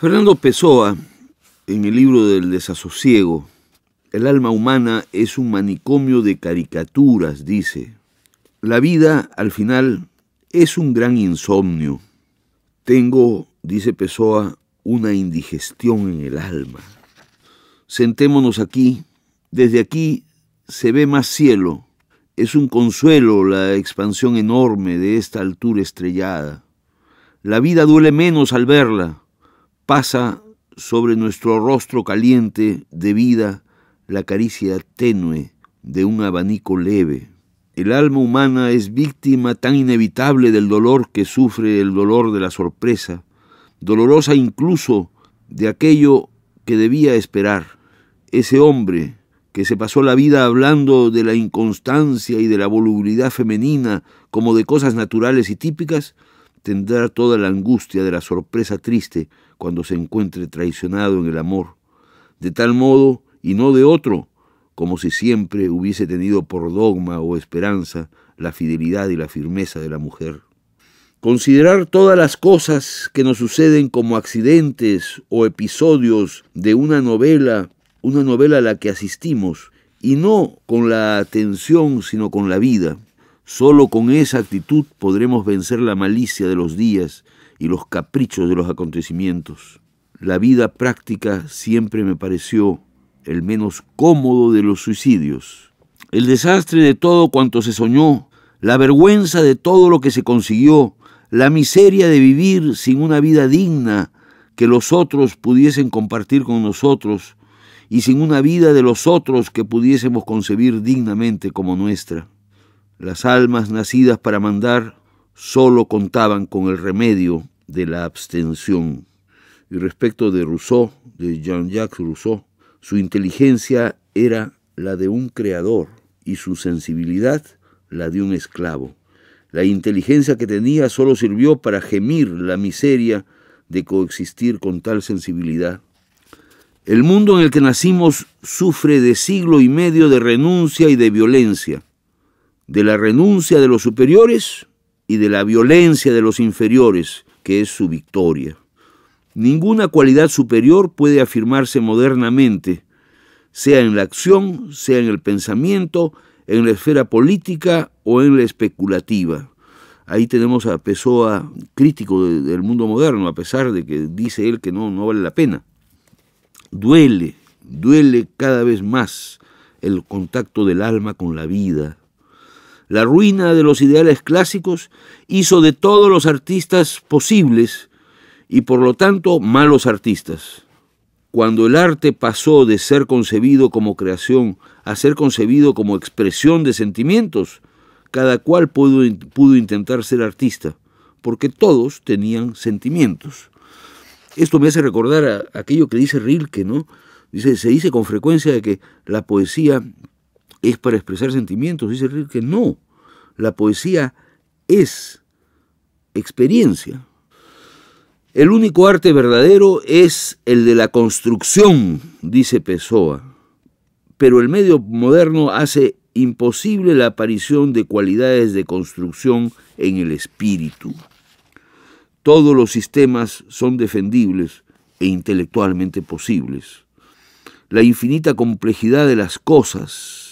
Fernando Pessoa, en el libro del desasosiego, el alma humana es un manicomio de caricaturas, dice. La vida, al final, es un gran insomnio. Tengo, dice Pessoa, una indigestión en el alma. Sentémonos aquí. Desde aquí se ve más cielo. Es un consuelo la expansión enorme de esta altura estrellada. La vida duele menos al verla pasa sobre nuestro rostro caliente de vida la caricia tenue de un abanico leve. El alma humana es víctima tan inevitable del dolor que sufre el dolor de la sorpresa, dolorosa incluso de aquello que debía esperar. Ese hombre que se pasó la vida hablando de la inconstancia y de la volubilidad femenina como de cosas naturales y típicas, tendrá toda la angustia de la sorpresa triste cuando se encuentre traicionado en el amor, de tal modo y no de otro, como si siempre hubiese tenido por dogma o esperanza la fidelidad y la firmeza de la mujer. Considerar todas las cosas que nos suceden como accidentes o episodios de una novela, una novela a la que asistimos, y no con la atención, sino con la vida. Solo con esa actitud podremos vencer la malicia de los días y los caprichos de los acontecimientos. La vida práctica siempre me pareció el menos cómodo de los suicidios. El desastre de todo cuanto se soñó, la vergüenza de todo lo que se consiguió, la miseria de vivir sin una vida digna que los otros pudiesen compartir con nosotros y sin una vida de los otros que pudiésemos concebir dignamente como nuestra. Las almas nacidas para mandar solo contaban con el remedio de la abstención. Y respecto de Rousseau, de Jean-Jacques Rousseau, su inteligencia era la de un creador y su sensibilidad la de un esclavo. La inteligencia que tenía solo sirvió para gemir la miseria de coexistir con tal sensibilidad. El mundo en el que nacimos sufre de siglo y medio de renuncia y de violencia de la renuncia de los superiores y de la violencia de los inferiores, que es su victoria. Ninguna cualidad superior puede afirmarse modernamente, sea en la acción, sea en el pensamiento, en la esfera política o en la especulativa. Ahí tenemos a Pessoa crítico del mundo moderno, a pesar de que dice él que no, no vale la pena. Duele, duele cada vez más el contacto del alma con la vida, la ruina de los ideales clásicos hizo de todos los artistas posibles y por lo tanto malos artistas. Cuando el arte pasó de ser concebido como creación a ser concebido como expresión de sentimientos, cada cual pudo, intentar ser artista, porque todos tenían sentimientos. Esto me hace recordar aquello que dice Rilke, ¿no? Dice, se dice con frecuencia que la poesía es para expresar sentimientos. Dice Rilke, no, la poesía es experiencia. El único arte verdadero es el de la construcción, dice Pessoa, pero el medio moderno hace imposible la aparición de cualidades de construcción en el espíritu. Todos los sistemas son defendibles e intelectualmente posibles. La infinita complejidad de las cosas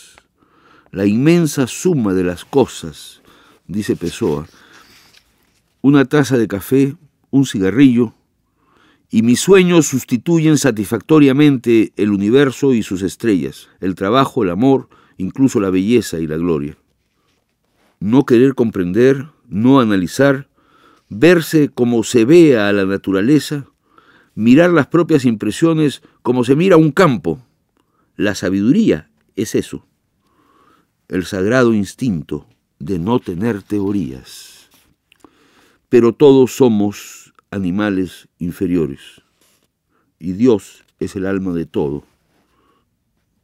la inmensa suma de las cosas, dice Pessoa, una taza de café, un cigarrillo, y mis sueños sustituyen satisfactoriamente el universo y sus estrellas, el trabajo, el amor, incluso la belleza y la gloria. No querer comprender, no analizar, verse como se vea a la naturaleza, mirar las propias impresiones como se mira un campo. La sabiduría es eso el sagrado instinto de no tener teorías. Pero todos somos animales inferiores y Dios es el alma de todo.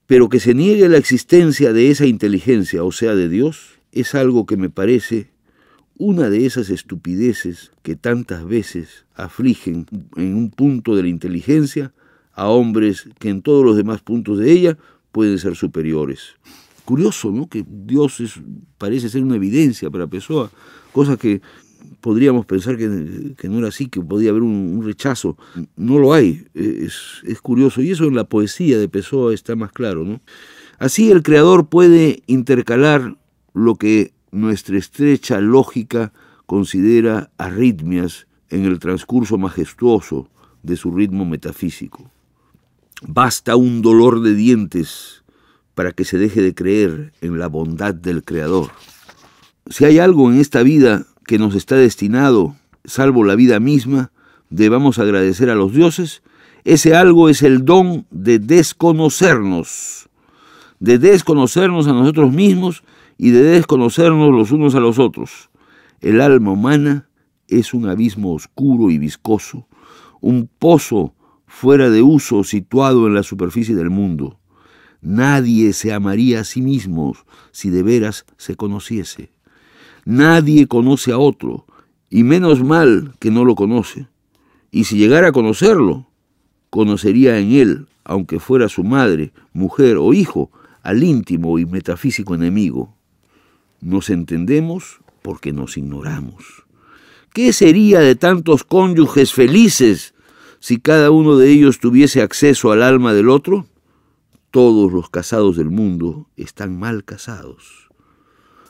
Pero que se niegue la existencia de esa inteligencia, o sea, de Dios, es algo que me parece una de esas estupideces que tantas veces afligen en un punto de la inteligencia a hombres que en todos los demás puntos de ella pueden ser superiores curioso, ¿no? que Dios parece ser una evidencia para Pessoa, cosa que podríamos pensar que, no era así, que podía haber un, rechazo. No lo hay, e, es, curioso. Y eso en la poesía de Pessoa está más claro. ¿no? Así el creador puede intercalar lo que nuestra estrecha lógica considera arritmias en el transcurso majestuoso de su ritmo metafísico. Basta un dolor de dientes para que se deje de creer en la bondad del Creador. Si hay algo en esta vida que nos está destinado, salvo la vida misma, debamos agradecer a los dioses, ese algo es el don de desconocernos, de desconocernos a nosotros mismos y de desconocernos los unos a los otros. El alma humana es un abismo oscuro y viscoso, un pozo fuera de uso situado en la superficie del mundo. Nadie se amaría a sí mismo si de veras se conociese. Nadie conoce a otro, y menos mal que no lo conoce. Y si llegara a conocerlo, conocería en él, aunque fuera su madre, mujer o hijo, al íntimo y metafísico enemigo. Nos entendemos porque nos ignoramos. ¿Qué sería de tantos cónyuges felices si cada uno de ellos tuviese acceso al alma del otro? Todos los casados del mundo están mal casados.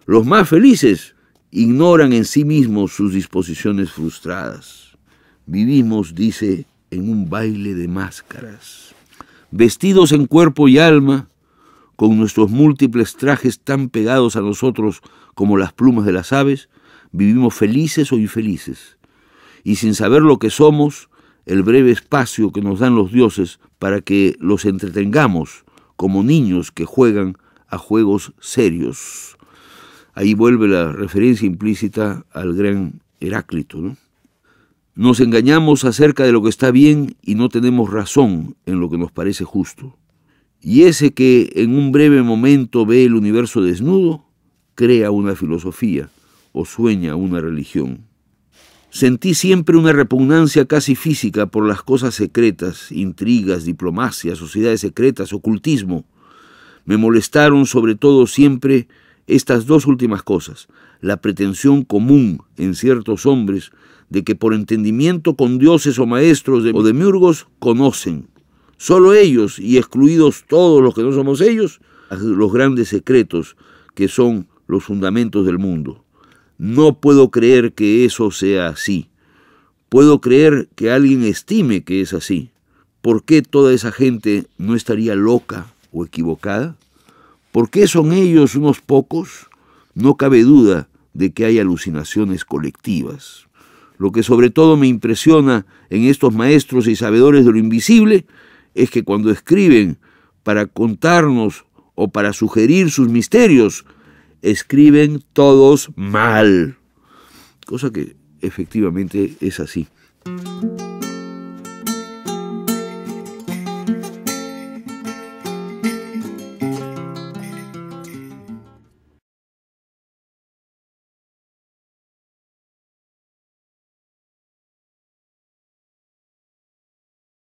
Los más felices ignoran en sí mismos sus disposiciones frustradas. Vivimos, dice, en un baile de máscaras. Vestidos en cuerpo y alma, con nuestros múltiples trajes tan pegados a nosotros como las plumas de las aves, vivimos felices o infelices. Y sin saber lo que somos, el breve espacio que nos dan los dioses para que los entretengamos como niños que juegan a juegos serios. Ahí vuelve la referencia implícita al gran Heráclito. Nos engañamos acerca de lo que está bien y no tenemos razón en lo que nos parece justo. Y ese que en un breve momento ve el universo desnudo, crea una filosofía o sueña una religión. Sentí siempre una repugnancia casi física por las cosas secretas, intrigas, diplomacia, sociedades secretas, ocultismo. Me molestaron sobre todo siempre estas dos últimas cosas, la pretensión común en ciertos hombres de que por entendimiento con dioses o maestros de, o conocen, solo ellos y excluidos todos los que no somos ellos, los grandes secretos que son los fundamentos del mundo. No puedo creer que eso sea así. Puedo creer que alguien estime que es así. ¿Por qué toda esa gente no estaría loca o equivocada? ¿Por qué son ellos unos pocos? No cabe duda de que hay alucinaciones colectivas. Lo que sobre todo me impresiona en estos maestros y sabedores de lo invisible es que cuando escriben para contarnos o para sugerir sus misterios, escriben todos mal. Cosa que efectivamente es así.